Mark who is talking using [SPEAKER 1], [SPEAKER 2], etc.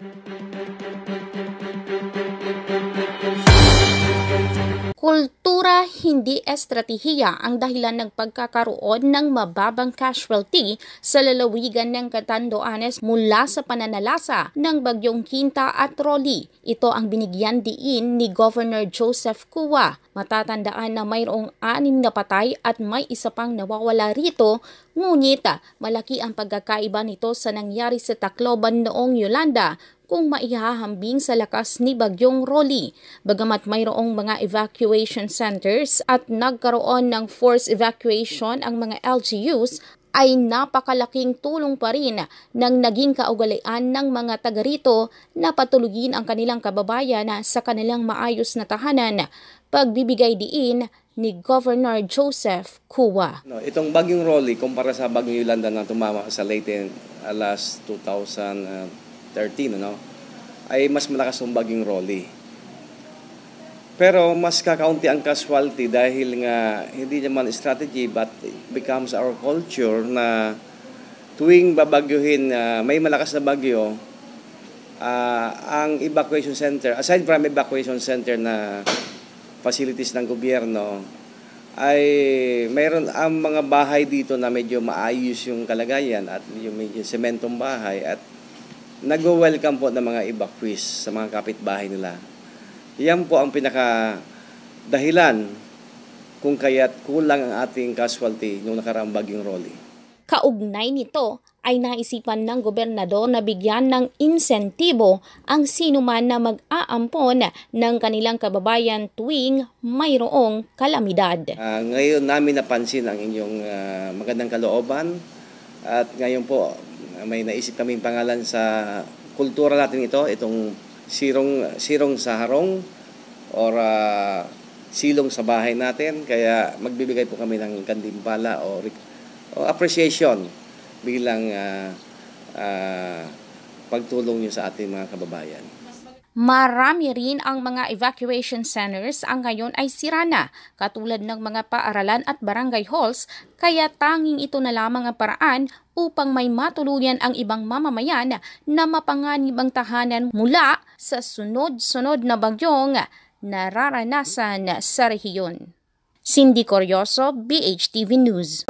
[SPEAKER 1] Thank you.
[SPEAKER 2] Kultura hindi estratehiya ang dahilan ng pagkakaroon ng mababang casualty sa lalawigan ng Catanduanes mula sa pananalasa ng bagyong Quinta at Rolly. Ito ang binigyan diin ni Governor Joseph Kua. Matatandaan na mayroong anim na patay at may isa pang nawawala rito, ngunit malaki ang pagkakaiba nito sa nangyari sa Tacloban noong Yolanda kung maihahambing sa lakas ni Bagyong Rolly. Bagamat mayroong mga evacuation centers at nagkaroon ng force evacuation ang mga LGUs, ay napakalaking tulong pa rin ng naging kaugalian ng mga taga rito na patulugin ang kanilang kababayan sa kanilang maayos na tahanan, pagbibigay diin ni Governor Joseph Kuwa.
[SPEAKER 1] Itong bagyong Rolly kumpara sa bagyong Yolanda na tumama sa Leyte uh, last 2000 13, ano, ay mas malakas ang bagyong Rolly. Pero mas kakaunti ang casualty dahil nga hindi naman strategy but becomes our culture na tuwing babagyuhin uh, may malakas na bagyo, uh, ang evacuation center, aside from evacuation center na facilities ng gobyerno, ay mayroon ang mga bahay dito na medyo maayos yung kalagayan at yung medyo sementong bahay at nag-welcome po ng mga evacuees sa mga kapitbahay nila. Yan po ang pinaka dahilan kung kaya't kulang ang ating casualty nung nakaraang bagyong Rolly.
[SPEAKER 2] Kaugnay nito ay naisipan ng gobernador na bigyan ng insentibo ang sinuman na mag-aampon ng kanilang kababayan tuwing mayroong kalamidad.
[SPEAKER 1] Uh, ngayon namin napansin ang inyong uh, magandang kalooban at ngayon po Ah, may naisip kaming pangalan sa kultura natin ito, itong sirong, sirong sa harong or uh, silong sa bahay natin. Kaya magbibigay po kami ng kandimbala o, o appreciation bilang uh, uh, pagtulong nyo sa ating mga kababayan.
[SPEAKER 2] Marami rin ang mga evacuation centers ang ngayon ay sira na, katulad ng mga paaralan at barangay halls, kaya tanging ito na lamang ang paraan upang may matuluyan ang ibang mamamayan na mapanganib ang tahanan mula sa sunod-sunod na bagyong nararanasan sa rehiyon. Cindy Coryoso, BHTV News.